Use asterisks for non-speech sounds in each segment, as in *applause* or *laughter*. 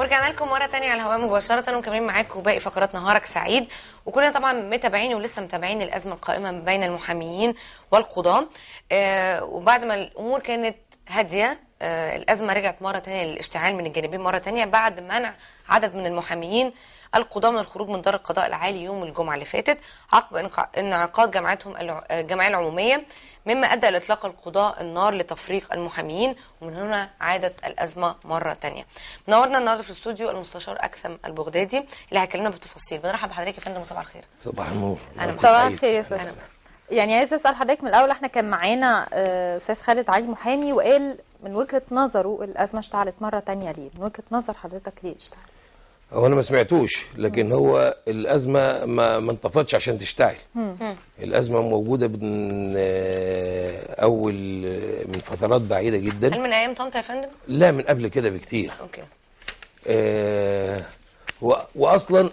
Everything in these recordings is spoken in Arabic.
ورجعنا لكم مره تانية على الهواء مباشره ومكملين معاكم باقي فقرات نهارك سعيد وكلنا طبعا متابعين ولسه متابعين الازمه القائمه بين المحاميين والقضاه آه وبعد ما الامور كانت هاديه آه الازمه رجعت مره تانية للاشتعال من الجانبين مره تانية بعد منع عدد من المحاميين القضاة من الخروج من دار القضاء العالي يوم الجمعة اللي فاتت عقب انعقاد جامعتهم الجمعية العمومية مما أدى لإطلاق القضاء النار لتفريق المحاميين ومن هنا عادت الأزمة مرة ثانيه. منورنا النهارده في الاستوديو المستشار أكثم البغدادي اللي هيكلمنا بالتفاصيل بنرحب بحضرتك يا فندم صباح الخير صباح النور صباح الخير يا فندم يعني عايز اسال حضرتك من الاول احنا كان معانا آه، استاذ خالد علي محامي وقال من وجهه نظره الازمه اشتعلت مره تانية ليه؟ من وجهه نظر حضرتك ليه اشتعلت؟ هو انا ما سمعتوش لكن هو الازمه ما, ما انطفتش عشان تشتعل الازمه موجوده من آه، اول آه، من فترات بعيده جدا هل من ايام طنطا يا فندم؟ لا من قبل كده بكتير اوكي آه واصلا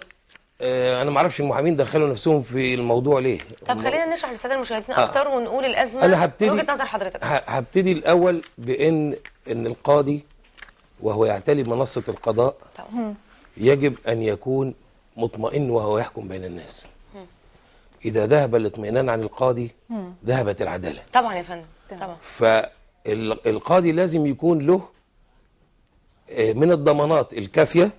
آه انا ما اعرفش المحامين دخلوا نفسهم في الموضوع ليه طب خلينا نشرح للساده المشاهدين آه. اكتر ونقول الازمه انا هبتدي وجهه نظر حضرتك هبتدي الاول بان ان القاضي وهو يعتلي منصه القضاء طبعا يجب أن يكون مطمئن وهو يحكم بين الناس إذا ذهب الاطمئنان عن القاضي ذهبت العدالة طبعا يا فندم طبعا فالقاضي لازم يكون له آه، من الضمانات الكافية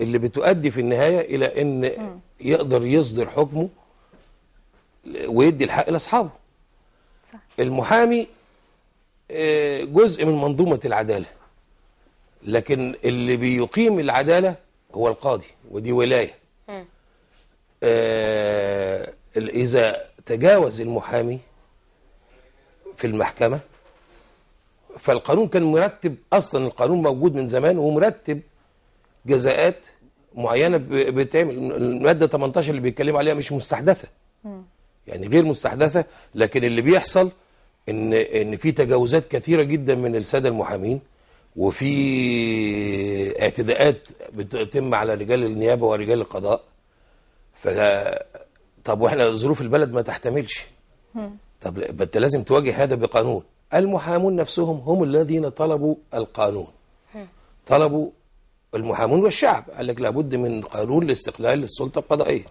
اللي بتؤدي في النهاية إلى أن يقدر يصدر حكمه ويدي الحق لأصحابه صح. المحامي آه، جزء من منظومة العدالة لكن اللي بيقيم العدالة هو القاضي ودي ولاية آه إذا تجاوز المحامي في المحكمة فالقانون كان مرتب أصلا القانون موجود من زمان ومرتب جزاءات معينة بتعمل المادة 18 اللي بيتكلموا عليها مش مستحدثة م. يعني غير مستحدثة لكن اللي بيحصل إن إن في تجاوزات كثيرة جدا من السادة المحامين وفي اعتداءات بتتم على رجال النيابه ورجال القضاء ف طب واحنا ظروف البلد ما تحتملش طب انت لازم تواجه هذا بقانون المحامون نفسهم هم الذين طلبوا القانون طلبوا المحامون والشعب قال لك لابد من قانون لاستقلال السلطه القضائيه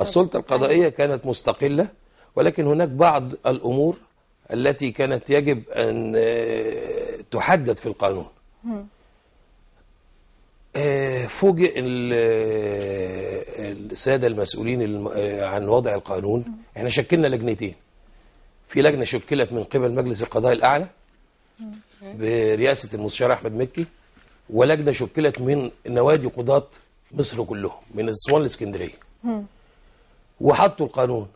السلطه القضائيه كانت مستقله ولكن هناك بعض الامور التي كانت يجب ان آه، تحدد في القانون آه، فوجئ آه، الساده المسؤولين آه، عن وضع القانون احنا شكلنا لجنتين في لجنه شكلت من قبل مجلس القضاء الاعلى برئاسه المستشار احمد مكي ولجنه شكلت من نوادي قضاه مصر كلهم من اسوان لاسكندريه وحطوا القانون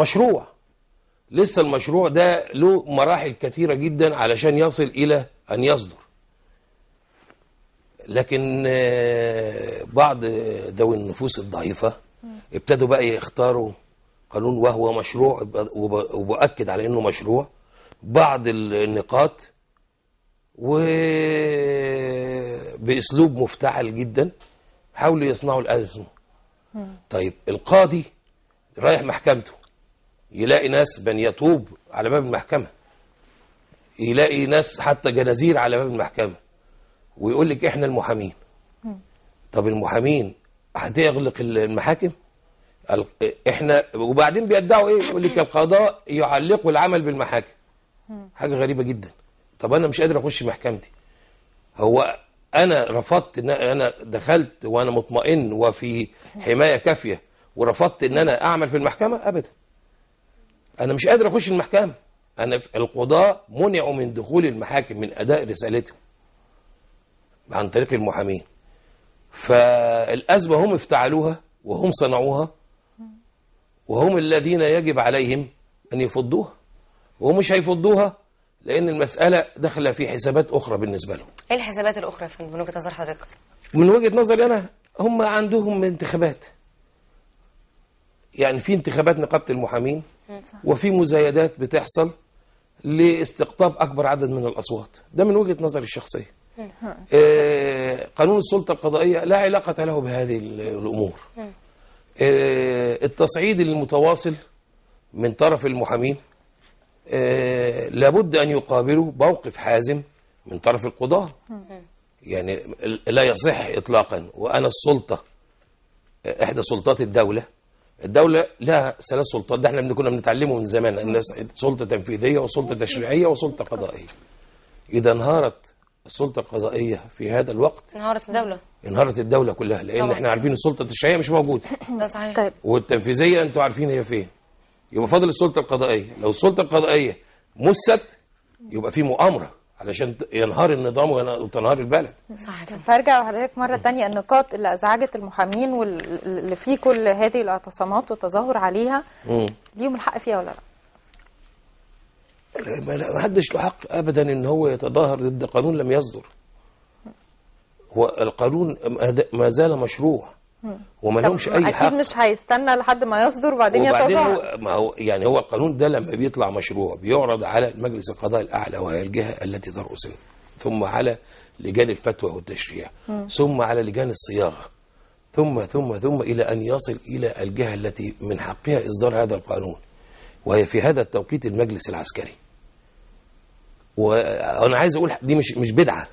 مشروع لسه المشروع ده له مراحل كثيره جدا علشان يصل الى أن يصدر لكن آه، بعض ذوي النفوس الضعيفة ابتدوا بقى يختاروا قانون وهو مشروع وبأكد على أنه مشروع بعض النقاط وبأسلوب مفتعل جدا حاولوا يصنعوا الأزمة طيب القاضي رايح محكمته يلاقي ناس بنيتوب على باب المحكمة يلاقي ناس حتى جنازير على باب المحكمة ويقول لك احنا المحامين طب المحامين هتغلق المحاكم احنا وبعدين بيدعوا ايه يقول لك القضاء يعلقوا العمل بالمحاكم حاجة غريبة جدا طب انا مش قادر اخش محكمتي هو انا رفضت ان انا دخلت وانا مطمئن وفي حماية كافية ورفضت ان انا اعمل في المحكمة ابدا انا مش قادر اخش المحكمة أنا القضاة منعوا من دخول المحاكم من أداء رسالتهم عن طريق المحامين فالأزمة هم افتعلوها وهم صنعوها وهم الذين يجب عليهم أن يفضوها وهم مش هيفضوها لأن المسألة داخله في حسابات أخرى بالنسبة لهم إيه الحسابات الأخرى من وجهة نظر حضرتك؟ من وجهة نظري أنا هم عندهم انتخابات يعني في انتخابات نقابة المحامين وفي مزايدات بتحصل لاستقطاب أكبر عدد من الأصوات ده من وجهة نظري الشخصية إيه. آه، قانون السلطة القضائية لا علاقة له بهذه الأمور إيه. آه، التصعيد المتواصل من طرف المحامين آه، لابد أن يقابلوا موقف حازم من طرف القضاة إيه. يعني لا يصح إطلاقا وأنا السلطة إحدى سلطات الدولة الدولة لها ثلاث سلطات ده احنا من كنا بنتعلمه من زمان ان سلطة تنفيذية وسلطة تشريعية وسلطة قضائية إذا انهارت السلطة القضائية في هذا الوقت انهارت الدولة انهارت الدولة كلها لأن طبعا. احنا عارفين السلطة التشريعية مش موجودة *clears throat* ده صحيح طيب. والتنفيذية انتوا عارفين هي فين يبقى فاضل السلطة القضائية لو السلطة القضائية مست يبقى في مؤامرة علشان ينهار النظام وتنهار البلد صحيح فارجع لحضرتك مره تانية النقاط اللي ازعجت المحامين واللي في كل هذه الاعتصامات والتظاهر عليها ليهم الحق فيها ولا لا؟ ما حدش له حق ابدا ان هو يتظاهر ضد قانون لم يصدر والقانون ما زال مشروع وما لهمش اي حق اكيد مش هيستنى لحد ما يصدر وبعدين وبعدين هو ما هو يعني هو القانون ده لما بيطلع مشروع بيعرض على المجلس القضاء الاعلى وهي الجهه التي ترأسه ثم على لجان الفتوى والتشريع م. ثم على لجان الصياغه ثم ثم ثم الى ان يصل الى الجهه التي من حقها اصدار هذا القانون وهي في هذا التوقيت المجلس العسكري وانا عايز اقول دي مش مش بدعه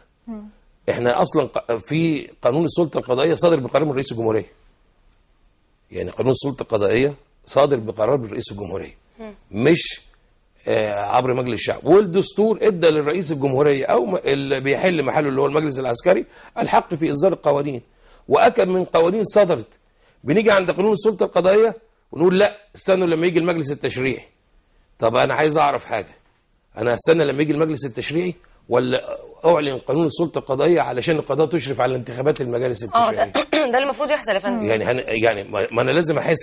احنا اصلا في قانون السلطه القضائيه صادر بقرار من رئيس الجمهوريه يعني قانون السلطه القضائيه صادر بقرار من رئيس الجمهوريه مش آه، عبر مجلس الشعب والدستور ادى للرئيس الجمهوريه او اللي بيحل محله اللي هو المجلس العسكري الحق في اصدار القوانين واكد من قوانين صدرت بنيجي عند قانون السلطه القضائيه ونقول لا استنوا لما يجي المجلس التشريعي طب انا عايز اعرف حاجه انا هستنى لما يجي المجلس التشريعي ولا اعلن قانون السلطه القضائيه علشان القضاء تشرف على انتخابات المجالس آه، التشريعيه اه ده, اللي *clears throat* المفروض يحصل يا فندم يعني هن يعني ما انا لازم احس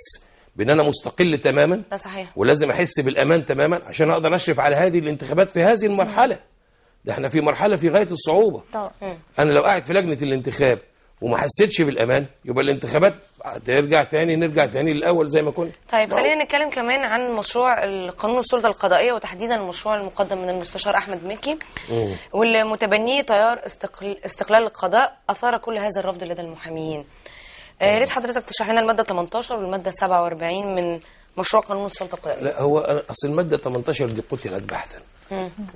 بان انا مستقل تماما ده صحيح ولازم احس بالامان تماما عشان اقدر اشرف على هذه الانتخابات في هذه المرحله ده احنا في مرحله في غايه الصعوبه طبعا. انا لو قاعد في لجنه الانتخاب وما حسيتش بالامان يبقى الانتخابات ترجع تاني نرجع تاني للاول زي ما كنا طيب نعم. خلينا نتكلم كمان عن مشروع قانون السلطه القضائيه وتحديدا المشروع المقدم من المستشار احمد مكي واللي متبنيه تيار استقل... استقلال القضاء اثار كل هذا الرفض لدى المحاميين يا آه، ريت حضرتك تشرح لنا الماده 18 والماده 47 من مشروع قانون السلطه القضائيه لا هو اصل الماده 18 دي قتلت بحثا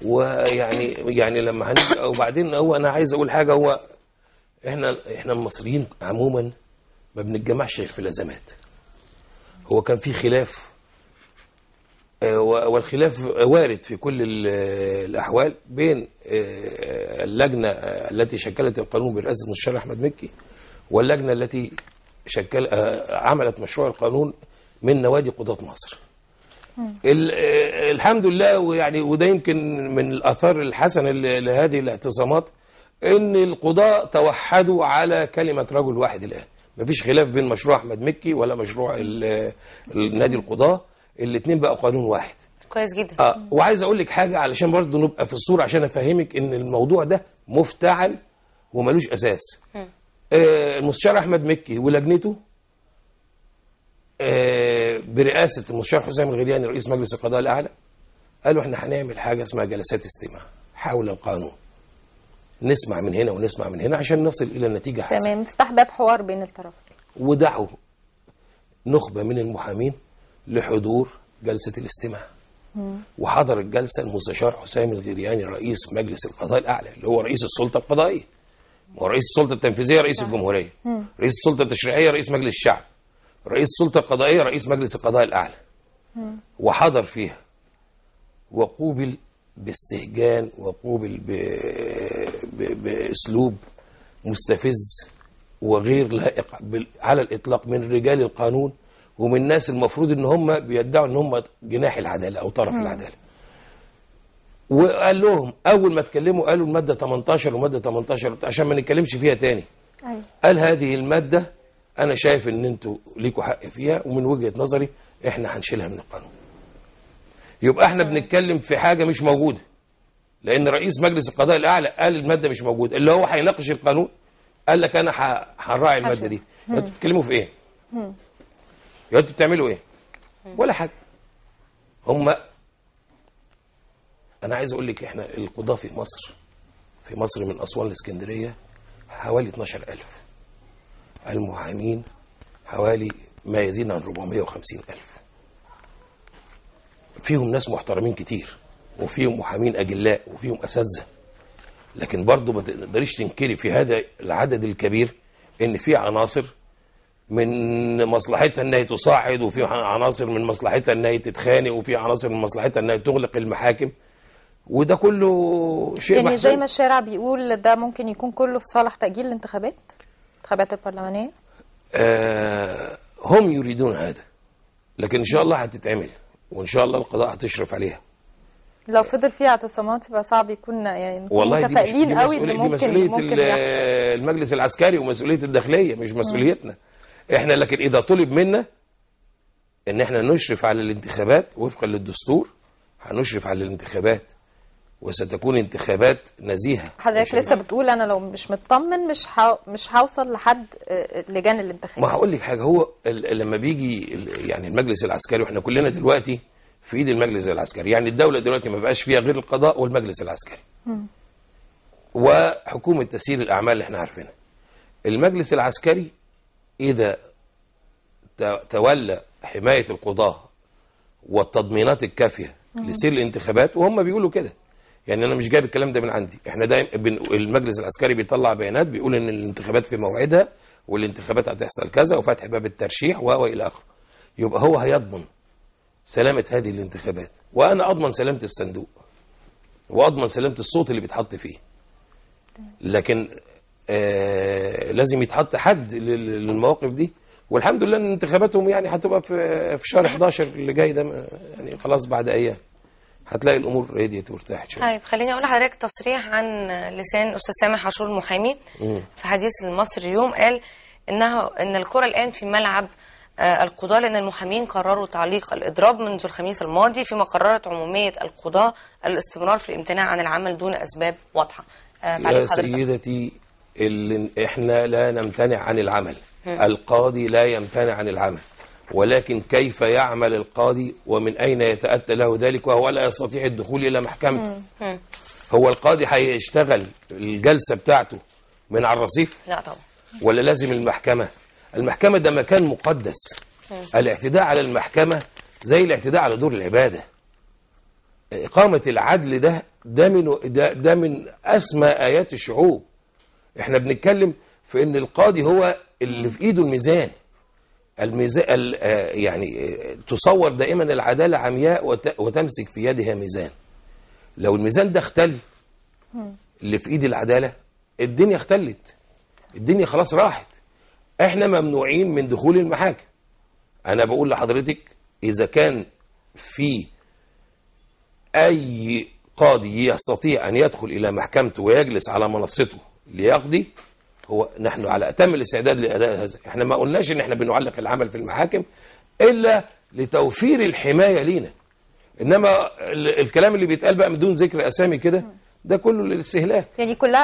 ويعني يعني لما هنبدا وبعدين هو انا عايز اقول حاجه هو احنا احنا المصريين عموما ما بنتجمعش غير في الازمات هو كان في خلاف آه، والخلاف وارد في كل الاحوال بين آه، اللجنه التي شكلت القانون برئاسه المستشار احمد مكي واللجنه التي شكل آه، عملت مشروع القانون من نوادي قضاة مصر الحمد لله ويعني وده يمكن من الاثار الحسنه لهذه الاعتصامات ان القضاء توحدوا على كلمة رجل واحد الآن مفيش خلاف بين مشروع أحمد مكي ولا مشروع النادي القضاء الاثنين بقى قانون واحد كويس جدا آه وعايز أقول لك حاجة علشان برضه نبقى في الصورة عشان أفهمك ان الموضوع ده مفتعل وملوش أساس آه المستشار أحمد مكي ولجنته آه برئاسة المستشار حسام الغرياني رئيس مجلس القضاء الأعلى قالوا احنا هنعمل حاجة اسمها جلسات استماع حول القانون نسمع من هنا ونسمع من هنا عشان نصل الى نتيجه حسنه تمام نفتح باب حوار بين الطرفين ودعوا نخبه من المحامين لحضور جلسه الاستماع مم. وحضر الجلسه المستشار حسام الغرياني رئيس مجلس القضاء الاعلى اللي هو رئيس السلطه القضائيه ورئيس السلطه التنفيذيه رئيس مم. نعم. الجمهوريه مم. رئيس السلطه التشريعيه رئيس مجلس الشعب رئيس السلطه القضائيه رئيس مجلس القضاء الاعلى وحضر فيها وقوبل باستهجان وقوبل ب بأسلوب مستفز وغير لائق على الإطلاق من رجال القانون ومن ناس المفروض ان هم بيدعوا ان هم جناح العداله او طرف م. العداله وقال لهم اول ما اتكلموا قالوا الماده 18 وماده 18 عشان ما نتكلمش فيها تاني أي. أيوة. قال هذه الماده انا شايف ان انتوا ليكوا حق فيها ومن وجهه نظري احنا هنشيلها من القانون يبقى احنا بنتكلم في حاجه مش موجوده لأن رئيس مجلس القضاء الأعلى قال المادة مش موجودة اللي هو هيناقش القانون قال لك أنا هنراعي المادة دي انتوا بتتكلموا في إيه؟ يا انتوا بتعملوا إيه؟ ولا حاجة هم أنا عايز أقول لك إحنا القضاة في مصر في مصر من أسوان لإسكندرية حوالي 12000 المحامين حوالي ما يزيد عن 450 ألف فيهم ناس محترمين كتير وفيهم محامين اجلاء وفيهم اساتذه لكن برضه ما تقدريش تنكري في هذا العدد الكبير ان في عناصر من مصلحتها انها تصاعد وفي عناصر من مصلحتها انها تتخانق وفي عناصر من مصلحتها انها تغلق المحاكم وده كله شيء يعني محسن. زي ما الشارع بيقول ده ممكن يكون كله في صالح تاجيل الانتخابات الانتخابات البرلمانيه آه هم يريدون هذا لكن ان شاء الله هتتعمل وان شاء الله القضاء هتشرف عليها لو فضل فيها اعتصامات يبقى صعب يكون يعني والله متفائلين قوي ان ممكن دي مسؤوليه ممكن المجلس العسكري ومسؤوليه الداخليه مش مسؤوليتنا احنا لكن اذا طلب منا ان احنا نشرف على الانتخابات وفقا للدستور هنشرف على الانتخابات وستكون انتخابات نزيهه حضرتك لسه بتقول انا لو مش مطمن مش ها مش هوصل لحد آه، آه، لجان الانتخابات ما هقول لك حاجه هو لما بيجي يعني المجلس العسكري واحنا كلنا دلوقتي في ايد المجلس العسكري يعني الدوله دلوقتي ما بقاش فيها غير القضاء والمجلس العسكري وحكومه تسيير الاعمال اللي احنا عارفينها المجلس العسكري اذا تولى حمايه القضاه والتضمينات الكافيه لسير الانتخابات وهم بيقولوا كده يعني انا مش جايب الكلام ده من عندي احنا دايما المجلس العسكري بيطلع بيانات بيقول ان الانتخابات في موعدها والانتخابات هتحصل كذا وفتح باب الترشيح والى اخره يبقى هو هيضمن سلامة هذه الانتخابات وأنا أضمن سلامة الصندوق وأضمن سلامة الصوت اللي بيتحط فيه لكن آه لازم يتحط حد للمواقف دي والحمد لله ان انتخاباتهم يعني هتبقى في في شهر 11 اللي جاي ده يعني خلاص بعد ايام هتلاقي الامور هديت وارتاحت شويه. طيب خليني اقول لحضرتك تصريح عن لسان استاذ سامح عاشور المحامي في حديث المصري اليوم قال انها ان الكره الان في ملعب آه، القضاة لأن المحامين قرروا تعليق الإضراب منذ الخميس الماضي فيما قررت عمومية القضاة الاستمرار في الامتناع عن العمل دون أسباب واضحة آه، يا سيدتي اللي إحنا لا نمتنع عن العمل هم. القاضي لا يمتنع عن العمل ولكن كيف يعمل القاضي ومن أين يتأتى له ذلك وهو لا يستطيع الدخول إلى محكمته هم. هو القاضي هيشتغل الجلسة بتاعته من على الرصيف لا طبعا ولا لازم المحكمة المحكمة ده مكان مقدس أيوة. الاعتداء على المحكمة زي الاعتداء على دور العبادة إقامة العدل ده ده من, ده, ده من أسمى آيات الشعوب احنا بنتكلم في ان القاضي هو اللي في ايده الميزان الميزان آه، يعني آه، تصور دائما العدالة عمياء وتمسك في يدها ميزان لو الميزان ده اختل اللي في ايد العدالة الدنيا اختلت الدنيا خلاص راحت احنا ممنوعين من دخول المحاكم انا بقول لحضرتك اذا كان في اي قاضي يستطيع ان يدخل الى محكمته ويجلس على منصته ليقضي هو نحن على اتم الاستعداد لاداء هذا احنا ما قلناش ان احنا بنعلق العمل في المحاكم الا لتوفير الحمايه لينا انما الكلام اللي بيتقال بقى بدون ذكر اسامي كده ده كله للاستهلاك يعني كلها